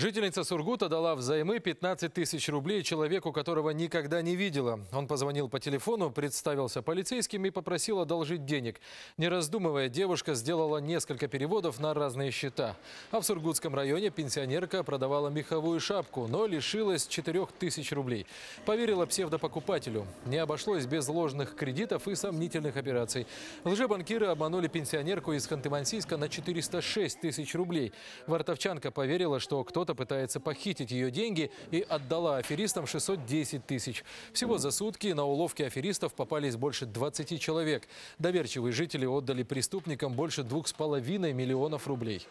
Жительница Сургута дала взаймы 15 тысяч рублей человеку, которого никогда не видела. Он позвонил по телефону, представился полицейским и попросил одолжить денег. Не раздумывая, девушка сделала несколько переводов на разные счета. А в Сургутском районе пенсионерка продавала меховую шапку, но лишилась 4 тысяч рублей. Поверила псевдопокупателю. Не обошлось без ложных кредитов и сомнительных операций. Лжебанкиры обманули пенсионерку из Ханты-Мансийска на 406 тысяч рублей. Вартовчанка поверила, что кто-то кто пытается похитить ее деньги и отдала аферистам 610 тысяч. Всего за сутки на уловки аферистов попались больше 20 человек. Доверчивые жители отдали преступникам больше 2,5 миллионов рублей.